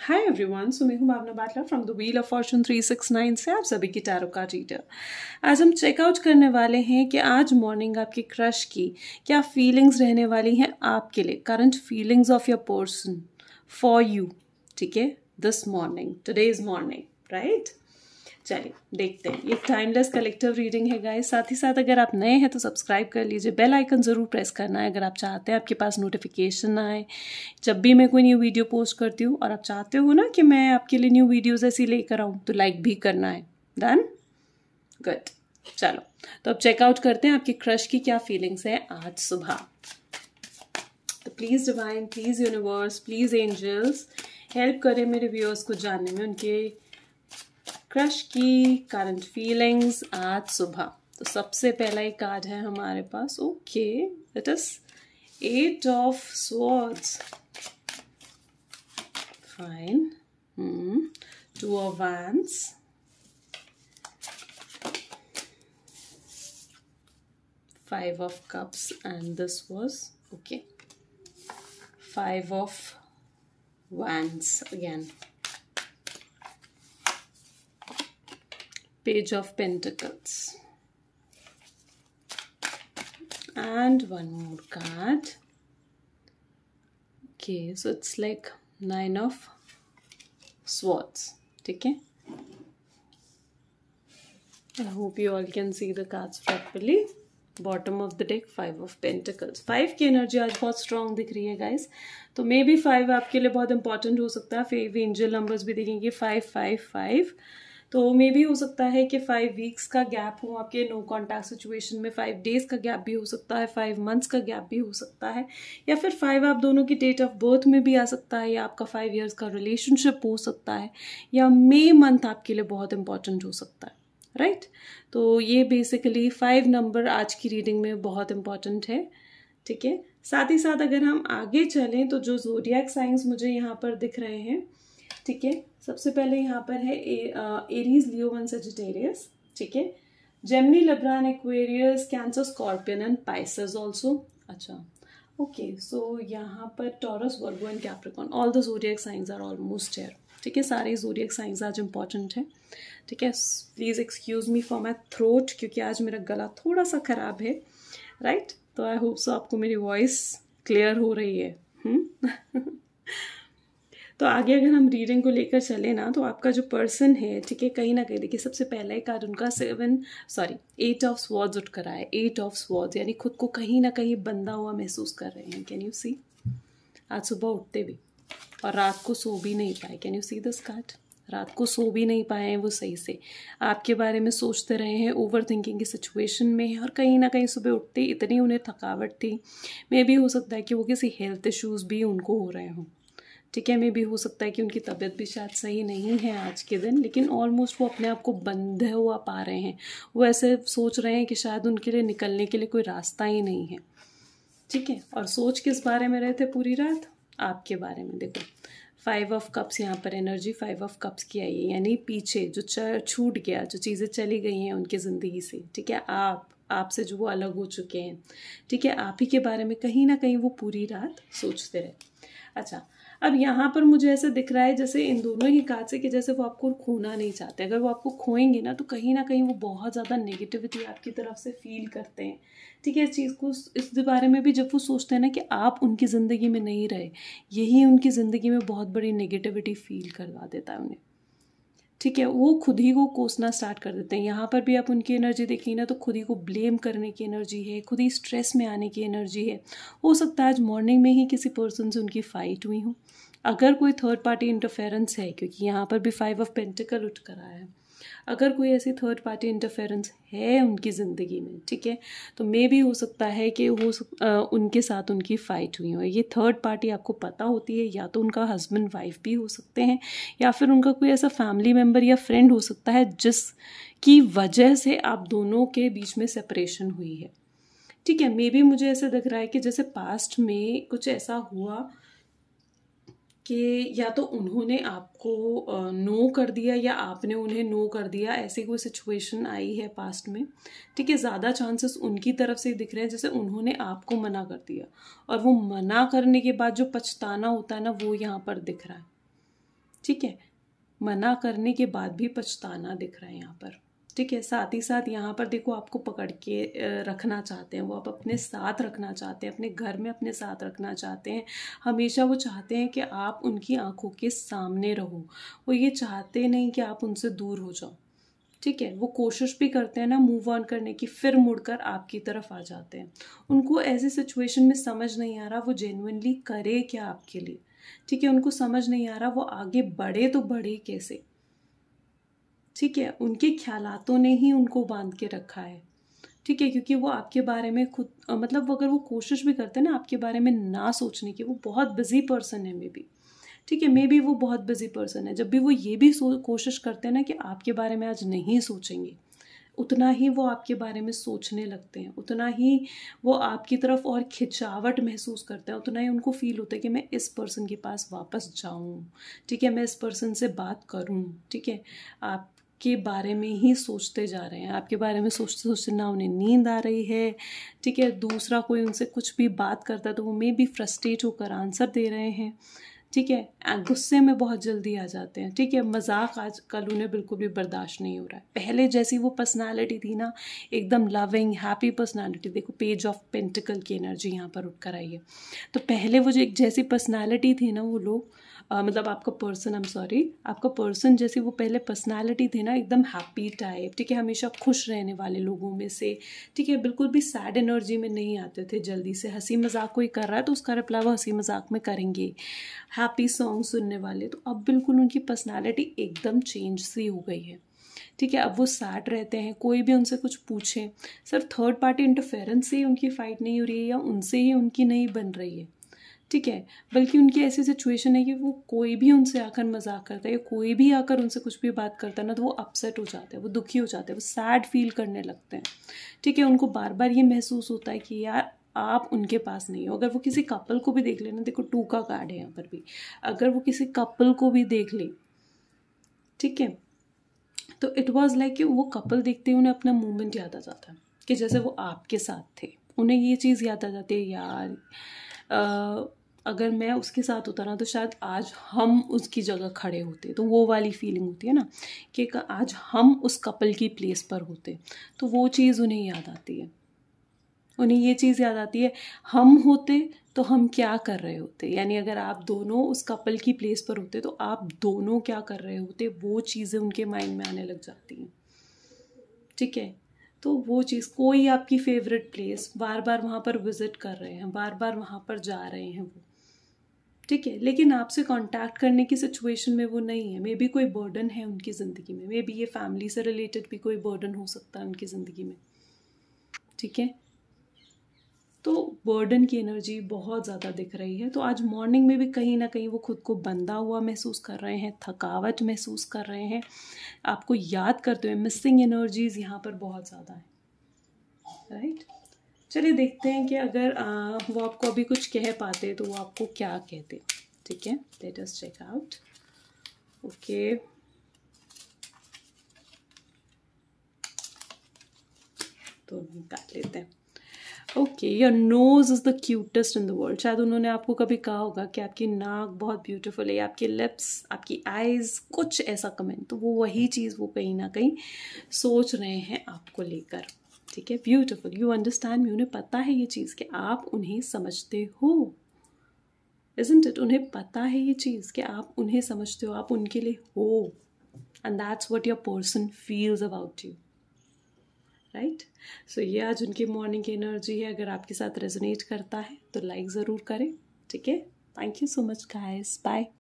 Hi everyone so मैं हूँ Bhavna Batla from the wheel of fortune 369 से आप सभी की टैरो का रीडर आज हम चेकआउट करने वाले हैं कि आज मॉर्निंग आपके क्रश की क्या फीलिंग्स रहने वाली हैं आपके लिए current feelings of your person for you ठीक है this morning today is morning right चलिए देखते हैं ये टाइमलेस कलेक्टिव रीडिंग है गाइस साथ ही साथ अगर आप नए हैं तो सब्सक्राइब कर लीजिए बेल आइकन ज़रूर प्रेस करना है अगर आप चाहते हैं आपके पास नोटिफिकेशन आए जब भी मैं कोई न्यू वीडियो पोस्ट करती हूँ और आप चाहते हो ना कि मैं आपके लिए न्यू वीडियोज़ ऐसी लेकर आऊँ तो लाइक भी करना है डन गुड चलो तो अब चेकआउट करते हैं आपके क्रश की क्या फीलिंग्स हैं आज सुबह तो please divine please universe please angels help करें मेरे व्यूअर्स को जानने में उनके क्रश की करंट फीलिंग्स आज सुबह तो सबसे पहला एक कार्ड है हमारे पास okay it is eight of swords fine two of wands five of cups and this was okay five of wands again page of pentacles and one more card okay so it's like nine of swords okay i hope you all can see the cards properly bottom of the deck five of pentacles five की energy आज बहुत strong दिख रही है guys तो may be five आपके लिए बहुत इंपॉर्टेंट हो सकता है फेव एंजल नंबर्स भी देखेंगे फाइव फाइव फाइव तो मे भी हो सकता है कि फाइव वीक्स का गैप हो आपके नो कॉन्टैक्ट सिचुएशन में फाइव डेज का गैप भी हो सकता है फाइव मंथ्स का गैप भी हो सकता है या फिर फाइव आप दोनों की डेट ऑफ बर्थ में भी आ सकता है या आपका फाइव ईयर्स का रिलेशनशिप हो सकता है या मे मंथ आपके लिए बहुत इंपॉर्टेंट हो सकता है राइट right? तो ये बेसिकली फाइव नंबर आज की रीडिंग में बहुत इंपॉर्टेंट है ठीक है साथ ही साथ अगर हम आगे चलें तो जो जोडिया साइंस मुझे यहाँ पर दिख रहे हैं ठीक है सबसे पहले यहाँ पर है uh, ah, Aries Leo one Sagittarius ठीक है Gemini Libra Aquarius Cancer Scorpion and Pisces also अच्छा ओके सो यहाँ पर Taurus Virgo and Capricorn all the zodiac signs are almost here ठीक है सारे जोरियक साइंस आज इंपॉर्टेंट है ठीक है please excuse me for my throat क्योंकि आज मेरा गला थोड़ा सा ख़राब है राइट right? तो आई होप सो आपको मेरी वॉइस क्लियर हो रही है हम्म? तो आगे अगर हम रीडिंग को लेकर चले ना तो आपका जो पर्सन है ठीक है कहीं ना कहीं देखिए सबसे पहला ही कार्ड उनका seven sorry eight of swords उठ कर आए एट ऑफ स्वॉर्ड्स यानी खुद को कहीं ना कहीं बंधा हुआ महसूस कर रहे हैं कैन यू सी आज सुबह उठते भी और रात को सो भी नहीं पाए can you see this card रात को सो भी नहीं पाए हैं वो सही से आपके बारे में सोचते रहे हैं ओवर थिंकिंग की सिचुएशन में है और कहीं ना कहीं सुबह उठते इतनी उन्हें थकावट थी मे भी हो सकता है कि वो किसी हेल्थ इश्यूज़ भी उनको हो रहे हों ठीक है मे भी हो सकता है कि उनकी तबीयत भी शायद सही नहीं है आज के दिन लेकिन ऑलमोस्ट वो अपने आप को बंध हुआ पा रहे हैं वो ऐसे सोच रहे हैं कि शायद उनके लिए निकलने के लिए कोई रास्ता ही नहीं है ठीक है और सोच किस बारे में रहे थे पूरी रात आपके बारे में देखो फाइव ऑफ कप्स यहाँ पर एनर्जी फाइव ऑफ कप्स की आई है यानी पीछे जो छूट गया जो चीज़ें चली गई हैं उनकी ज़िंदगी से ठीक है आप आपसे जो वो अलग हो चुके हैं ठीक है आप ही के बारे में कहीं ना कहीं वो पूरी रात सोचते रहे अच्छा अब यहाँ पर मुझे ऐसा दिख रहा है जैसे इन दोनों ही कार्ड से कि जैसे वो आपको खोना नहीं चाहते अगर वो आपको खोएंगे ना तो कहीं ना कहीं वो बहुत ज़्यादा नेगेटिविटी आपकी तरफ से फील करते हैं ठीक है इस चीज़ को इस बारे में भी जब वो सोचते हैं ना कि आप उनकी ज़िंदगी में नहीं रहे यही उनकी ज़िंदगी में बहुत बड़ी नेगेटिविटी फील करवा देता है उन्हें ठीक है वो खुद ही को कोसना स्टार्ट कर देते हैं यहाँ पर भी आप उनकी एनर्जी देखिए ना तो खुद ही को ब्लेम करने की एनर्जी है खुद ही स्ट्रेस में आने की एनर्जी है हो सकता है आज मॉर्निंग में ही किसी पर्सन से उनकी फ़ाइट हुई हो अगर कोई थर्ड पार्टी इंटरफेरेंस है क्योंकि यहाँ पर भी फाइव ऑफ पेंटिकल उठ कर आया है अगर कोई ऐसी थर्ड पार्टी इंटरफेरेंस है उनकी ज़िंदगी में ठीक है तो मे भी हो सकता है कि हो सक, आ, उनके साथ उनकी फ़ाइट हुई हो ये थर्ड पार्टी आपको पता होती है या तो उनका हस्बैंड वाइफ भी हो सकते हैं या फिर उनका कोई ऐसा फैमिली मेम्बर या फ्रेंड हो सकता है जिसकी वजह से आप दोनों के बीच में सेपरेशन हुई है ठीक है मे भी मुझे ऐसे दिख रहा है कि जैसे पास्ट में कुछ ऐसा हुआ कि या तो उन्होंने आपको नो कर दिया या आपने उन्हें नो कर दिया ऐसी कोई सिचुएशन आई है पास्ट में ठीक है ज़्यादा चांसेस उनकी तरफ से दिख रहे हैं जैसे उन्होंने आपको मना कर दिया और वो मना करने के बाद जो पछताना होता है ना वो यहाँ पर दिख रहा है ठीक है मना करने के बाद भी पछताना दिख रहा है यहाँ पर ठीक है साथ ही साथ यहाँ पर देखो आपको पकड़ के रखना चाहते हैं वो आप अपने साथ रखना चाहते हैं अपने घर में अपने साथ रखना चाहते हैं हमेशा वो चाहते हैं कि आप उनकी आंखों के सामने रहो वो ये चाहते नहीं कि आप उनसे दूर हो जाओ ठीक है वो कोशिश भी करते हैं ना मूव ऑन करने की फिर मुड़कर आपकी तरफ आ जाते हैं उनको ऐसी सिचुएशन में समझ नहीं आ रहा वो जेनुनली करे क्या आपके लिए ठीक है उनको समझ नहीं आ रहा वो आगे बढ़े तो बढ़े कैसे ठीक है उनके ख्यालों ने ही उनको बांध के रखा है ठीक है क्योंकि वो आपके बारे में खुद मतलब अगर वो कोशिश भी करते हैं ना आपके बारे में ना सोचने की वो बहुत बिजी पर्सन है मे बी ठीक है मे बी वो बहुत बिजी पर्सन है जब भी वो ये भी कोशिश करते हैं ना कि आपके बारे में आज नहीं सोचेंगे उतना ही वो आपके बारे में सोचने लगते हैं उतना ही वो आपकी तरफ और खिंचावट महसूस करते हैं उतना ही उनको फील होता है कि मैं इस पर्सन के पास वापस जाऊं ठीक है मैं इस पर्सन से बात करूं ठीक है आप के बारे में ही सोचते जा रहे हैं आपके बारे में सोचते सोचते ना उन्हें नींद आ रही है ठीक है दूसरा कोई उनसे कुछ भी बात करता है तो वो मे भी फ्रस्ट्रेट होकर आंसर दे रहे हैं ठीक है गुस्से में बहुत जल्दी आ जाते हैं ठीक है मजाक आज कल उन्हें बिल्कुल भी बर्दाश्त नहीं हो रहा है पहले जैसी वो पर्सनालिटी थी ना एकदम लविंग हैप्पी पर्सनालिटी देखो पेज ऑफ पेंटिकल की एनर्जी यहाँ पर उठ कर आई है तो पहले वो जो एक जैसी पर्सनालिटी थी ना वो लोग आ, मतलब आपका पर्सन आई एम सॉरी आपका पर्सन जैसे वो पहले पर्सनैलिटी थी ना एकदम हैप्पी टाइप ठीक है हमेशा खुश रहने वाले लोगों में से ठीक है बिल्कुल भी सैड एनर्जी में नहीं आते थे जल्दी से हंसी मजाक कोई कर रहा है तो उसका रिप्लाई वो हंसी मजाक में करेंगे हैप्पी सॉन्ग सुनने वाले तो अब बिल्कुल उनकी पर्सनैलिटी एकदम चेंज सी हो गई है ठीक है अब वो सैड रहते हैं कोई भी उनसे कुछ पूछे सिर्फ थर्ड पार्टी इंटरफेरेंस से ही उनकी फ़ाइट नहीं हो रही है या उनसे ही उनकी नहीं बन रही है ठीक है बल्कि उनकी ऐसी सिचुएशन है कि वो कोई भी उनसे आकर मजाक करता है या कोई भी आकर उनसे कुछ भी बात करता है ना तो वो अपसेट हो जाते हैं वो दुखी हो जाते हैं वो सैड फील करने लगते हैं ठीक है उनको बार बार ये महसूस होता है कि यार आप उनके पास नहीं हो अगर वो किसी कपल को भी देख लेना देखो टू का कार्ड है यहाँ पर भी अगर वो किसी कपल को भी देख ले ठीक है तो इट वॉज लाइक कि वो कपल देखते ही उन्हें अपना मोमेंट याद आ जाता है कि जैसे वो आपके साथ थे उन्हें ये चीज़ याद आ जाती है यार आ, अगर मैं उसके साथ होता ना तो शायद आज हम उसकी जगह खड़े होते तो वो वाली फीलिंग होती है ना कि आज हम उस कपल की प्लेस पर होते तो वो चीज़ उन्हें याद आती है उन्हें ये चीज़ याद आती है हम होते तो हम क्या कर रहे होते यानी अगर आप दोनों उस कपल की प्लेस पर होते तो आप दोनों क्या कर रहे होते वो चीज़ें उनके माइंड में आने लग जाती हैं ठीक है तो वो चीज़ कोई आपकी फेवरेट प्लेस बार बार वहाँ पर विज़िट कर रहे हैं बार बार वहाँ पर जा रहे हैं वो ठीक है लेकिन आपसे कांटेक्ट करने की सिचुएशन में वो नहीं है मे बी कोई बर्डन है उनकी ज़िंदगी में मे बी ये फैमिली से रिलेटेड भी कोई बर्डन हो सकता है उनकी ज़िंदगी में ठीक है तो बर्डन की एनर्जी बहुत ज़्यादा दिख रही है तो आज मॉर्निंग में भी कहीं ना कहीं वो खुद को बंधा हुआ महसूस कर रहे हैं थकावट महसूस कर रहे हैं आपको याद करते हुए मिसिंग एनर्जीज़ यहाँ पर बहुत ज़्यादा है राइट right? चलिए देखते हैं कि अगर आ, वो आपको अभी कुछ कह पाते तो वो आपको क्या कहते ठीक है let us check out okay तो हम काट लेते हैं okay your nose is the cutest in the world शायद उन्होंने आपको कभी कहा होगा कि आपकी नाक बहुत ब्यूटीफुल है आपके लिप्स आपकी आइज़ कुछ ऐसा कमेंट तो वो वही चीज़ वो कहीं ना कहीं सोच रहे हैं आपको लेकर ठीक है ब्यूटिफुल यू अंडरस्टैंड मी उन्हें पता है ये चीज़ कि आप उन्हें समझते हो इजेंट इट उन्हें पता है ये चीज़ कि आप उन्हें समझते हो आप उनके लिए हो and that's what your person feels about you right so ये आज उनकी मॉर्निंग की एनर्जी है अगर आपके साथ रेजोनेट करता है तो लाइक ज़रूर करें ठीक है thank you so much guys bye